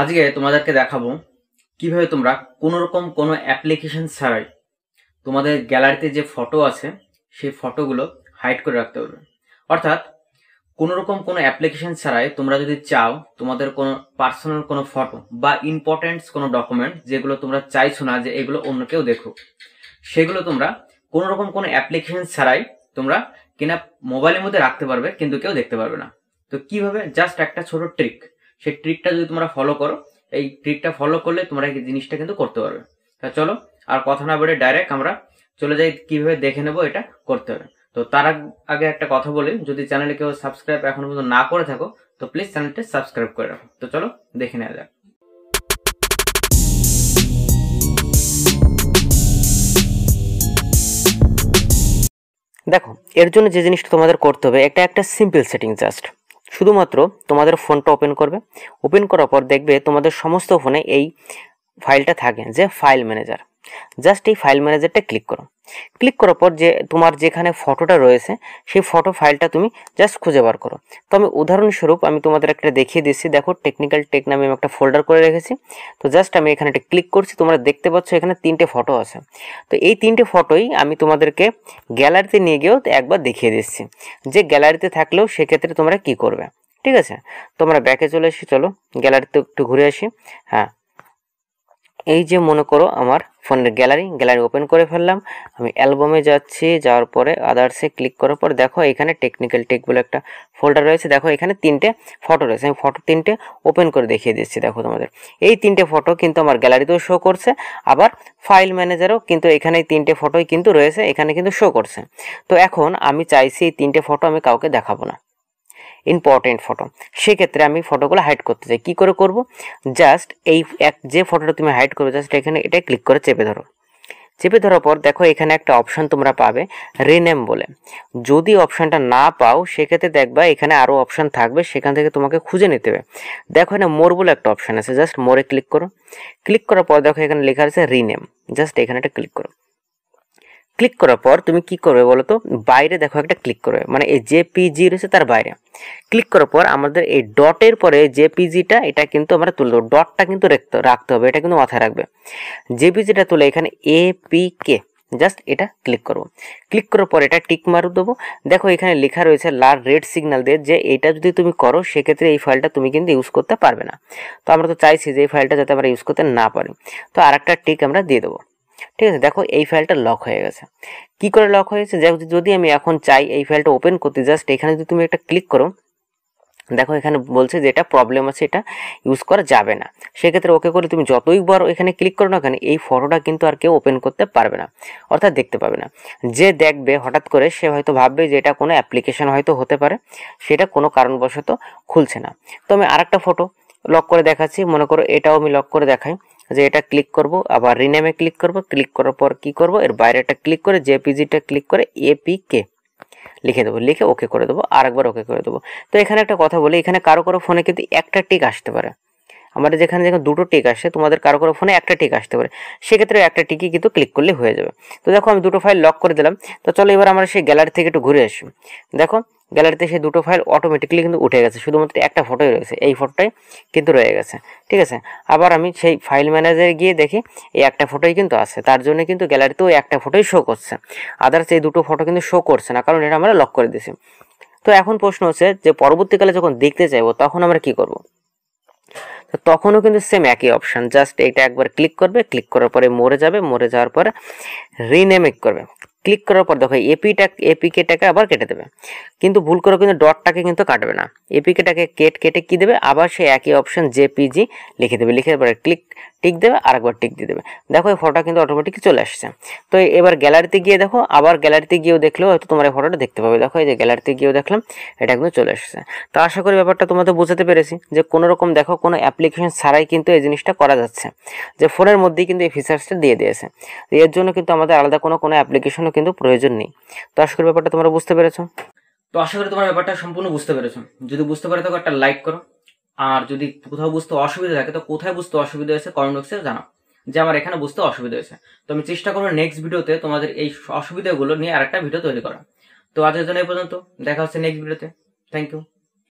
আজকে তোমাদেরকে দেখাবো কিভাবে তোমরা কোনোরকম কোনো অ্যাপ্লিকেশন ছাড়াই তোমাদের গ্যালারিতে যে ফটো আছে সেই ফটোগুলো হাইড করে রাখতে পারবে অর্থাৎ কোনো রকম কোনো অ্যাপ্লিকেশন ছাড়াই তোমরা যদি চাও তোমাদের কোনো পার্সোনাল কোনো ফটো বা ইম্পর্টেন্টস কোনো ডকুমেন্ট যেগুলো তোমরা চাইছো না যে এগুলো অন্য কেউ দেখুক সেগুলো তোমরা কোনোরকম কোনো অ্যাপ্লিকেশন ছাড়াই তোমরা কিনা মোবাইলের মধ্যে রাখতে পারবে কিন্তু কেউ দেখতে পারবে না তো কিভাবে জাস্ট একটা ছোট ট্রিক সেই ট্রিকটা যদি তোমরা ফলো করো এই ট্রিকটা ফলো করলে তোমরা এই জিনিসটা কিন্তু করতে পারবে তা চলো আর কথা না বলে ডাইরেক্ট আমরা চলে যাই কিভাবে দেখে নেব এটা করতে হবে তো তার আগে একটা কথা বলি যদি চ্যানেলে কেউ সাবস্ক্রাইব এখনো পর্যন্ত না করে থাকো তো প্লিজ চ্যানেলটা সাবস্ক্রাইব করে রাখো তো চলো দেখে নেওয়া যাক দেখো এর জন্য যে জিনিসটা তোমাদের করতে হবে একটা একটা সিম্পল সেটিং জাস্ট শুধুমাত্র তোমাদের ফোনটা ওপেন করবে ওপেন করার পর দেখবে তোমাদের সমস্ত ফোনে এই ফাইলটা থাকে যে ফাইল ম্যানেজার জাস্ট এই ফাইল ম্যানেজারটা ক্লিক করো ক্লিক করার পর যে তোমার যেখানে ফটোটা রয়েছে সেই ফটো ফাইলটা তুমি জাস্ট খুঁজে বার করো তো আমি উদাহরণস্বরূপ আমি তোমাদের একটা দেখিয়ে দিচ্ছি দেখো টেকনিক্যাল টেক নামে আমি একটা ফোল্ডার করে রেখেছি তো জাস্ট আমি এখানে একটা ক্লিক করছি তোমরা দেখতে পাচ্ছ এখানে তিনটে ফটো আছে তো এই তিনটে ফটোই আমি তোমাদেরকে গ্যালারিতে নিয়ে গিয়েও একবার দেখিয়ে দিচ্ছি যে গ্যালারিতে থাকলেও সেক্ষেত্রে তোমরা কি করবে ঠিক আছে তোমরা ব্যাকে চলে এসে চলো গ্যালারিতে একটু ঘুরে আসি হ্যাঁ এই যে মনে করো আমার ফোনের গ্যালারি গ্যালারি ওপেন করে ফেললাম আমি অ্যালবামে যাচ্ছি যাওয়ার পরে আদার্সে ক্লিক করার পর দেখো এখানে টেকনিক্যাল টেক বলে একটা ফোল্ডার রয়েছে দেখো এখানে তিনটে ফটো রয়েছে আমি ফটো তিনটে ওপেন করে দেখিয়ে দিচ্ছি দেখো তোমাদের এই তিনটে ফটো কিন্তু আমার গ্যালারিতেও শো করছে আবার ফাইল ম্যানেজারও কিন্তু এখানে তিনটে ফটোই কিন্তু রয়েছে এখানে কিন্তু শো করছে তো এখন আমি চাইছি এই তিনটে ফটো আমি কাউকে দেখাবো না ইম্পর্টেন্ট ফটো সেক্ষেত্রে আমি ফটোগুলো হাইড করতে চাই কী করে করব জাস্ট এই এক যে ফটোটা তুমি হাইড করবে জাস্ট এখানে এটা ক্লিক করে চেপে ধরো চেপে ধরার পর দেখো এখানে একটা অপশান তোমরা পাবে রিনেম বলে যদি অপশানটা না পাও সেক্ষেত্রে দেখবা এখানে আরও অপশান থাকবে সেখান থেকে তোমাকে খুঁজে নিতে হবে দেখো এখানে মোর বলে একটা অপশান আছে জাস্ট মোরে ক্লিক করো ক্লিক করার পর দেখো এখানে লেখা আছে রিনেম জাস্ট এখানে একটা ক্লিক করো ক্লিক করার পর তুমি কি করবে বলো তো বাইরে দেখো একটা ক্লিক করবে মানে এই যে পিজি রয়েছে তার বাইরে ক্লিক করার পর আমাদের এই ডটের পরে যে পিজিটা এটা কিন্তু আমরা দেবো ডটটা কিন্তু রাখতে হবে এটা কিন্তু মাথায় রাখবে যে পিজিটা তুলে এখানে এ পি কে জাস্ট এটা ক্লিক করব ক্লিক করার পর এটা টিক মারু দেবো দেখো এখানে লেখা রয়েছে লাল রেড সিগন্যাল দিয়ে যে এটা যদি তুমি করো সেক্ষেত্রে এই ফাইলটা তুমি কিন্তু ইউজ করতে পারবে না তো আমরা তো চাইছি যে এই ফাইলটা যাতে আমরা ইউজ করতে না পারি তো আর একটা টিক আমরা দিয়ে দেবো ঠিক আছে দেখো এই ফাইলটা লক হয়ে গেছে কি করে লক হয়েছে যদি আমি এখন চাই এই ফাইলটা ওপেন করতে জাস্ট এখানে যদি তুমি একটা ক্লিক করো দেখো এখানে বলছে যে এটা প্রবলেম আছে এটা ইউজ করা যাবে না সেক্ষেত্রে ওকে করে তুমি যতই বার এখানে ক্লিক করো না কেন এই ফটোটা কিন্তু আর কেউ ওপেন করতে পারবে না অর্থাৎ দেখতে পাবে না যে দেখবে হঠাৎ করে সে হয়তো ভাববে যে এটা কোনো অ্যাপ্লিকেশন হয়তো হতে পারে সেটা কোনো কারণবশত খুলছে না তো আমি আরেকটা ফটো লক করে দেখাচ্ছি মনে করো এটাও আমি লক করে দেখাই যে এটা ক্লিক করব আবার রিনেমে ক্লিক করব ক্লিক করার পর কি করব এর বাইরেটা ক্লিক করে জেপিজিটা ক্লিক করে এপিকে লিখে দেবো লিখে ওকে করে দেবো আরেকবার ওকে করে দেবো তো এখানে একটা কথা বলি এখানে কারো কারো ফোনে কিন্তু একটা টিক আসতে পারে আমাদের যেখানে যেখানে দুটো টিক আসে তোমাদের কারো কারো ফোনে একটা টিক আসতে পারে সেক্ষেত্রে একটা টিকই কিন্তু ক্লিক করলে হয়ে যাবে তো দেখো আমি দুটো ফাইল লক করে দিলাম তো চলো এবার আমরা সেই গ্যালারি থেকে একটু ঘুরে আসি দেখো গ্যালারিতে সেই দুটো ফাইল অটোমেটিকলি কিন্তু উঠে গেছে শুধুমাত্র একটা ফটোই রয়েছে এই ফটোটাই কিন্তু রয়ে গেছে ঠিক আছে আবার আমি সেই ফাইল ম্যানেজারে গিয়ে দেখি এই একটা ফটোই কিন্তু আছে তার জন্য কিন্তু গ্যালারিতেও একটা ফটোই শো করছে আদার্স এই দুটো ফটো কিন্তু শো করছে না কারণ এটা আমরা লক করে দিয়েছি তো এখন প্রশ্ন হচ্ছে যে পরবর্তীকালে যখন দেখতে চাইবো তখন আমরা কি করব তো তখনও কিন্তু সেম একই অপশান জাস্ট এটা একবার ক্লিক করবে ক্লিক করার পরে মরে যাবে মরে যাওয়ার পরে রিনেমেক করবে ক্লিক করার পর দেখো এপিটা এপিকেটাকে আবার কেটে দেবে কিন্তু ভুল করে কিন্তু ডটটাকে কিন্তু কাটবে না এপিকেটাকে কেট কেটে কি দেবে আবার সে একই অপশন জেপিজি লিখে দেবে লিখে পরে ক্লিক টিক দেবে আর একবার টিক দিয়ে দেবে দেখো এই ফটোটা কিন্তু অটোমেটিক চলে আসছে তো এবার গ্যালারিতে গিয়ে দেখো আবার গ্যালারিতে গিয়েও দেখলেও হয়তো তোমার এই ফটোটা দেখতে পাবে দেখো এই যে গ্যালারিতে গিয়েও দেখলাম এটা কিন্তু চলে আসছে তো আশা করি ব্যাপারটা তোমাদের বুঝাতে পেরেছি যে কোনো রকম দেখো কোনো অ্যাপ্লিকেশন ছাড়াই কিন্তু এই জিনিসটা করা যাচ্ছে যে ফোনের মধ্যেই কিন্তু এই ফিচার্সটা দিয়ে দিয়েছে এর জন্য কিন্তু আমাদের আলাদা কোনো কোনো অ্যাপ্লিকেশনও কিন্তু প্রয়োজন নেই তো আশা করি ব্যাপারটা তোমরা বুঝতে পেরেছো তো আশা করি তোমার ব্যাপারটা সম্পূর্ণ বুঝতে পেরেছো যদি বুঝতে পারো তো একটা লাইক করো আর যদি কোথাও বুঝতে অসুবিধা থাকে তো কোথায় বুঝতে অসুবিধা হয়েছে কমেন্ট বক্সে জানাও যে আমার এখানে বুঝতে অসুবিধা হয়েছে তো আমি চেষ্টা করবো নেক্সট ভিডিওতে তোমাদের এই অসুবিধাগুলো নিয়ে আরেকটা ভিডিও তৈরি করা তো আজকের জন্য এই পর্যন্ত দেখা হচ্ছে নেক্সট ভিডিওতে থ্যাংক ইউ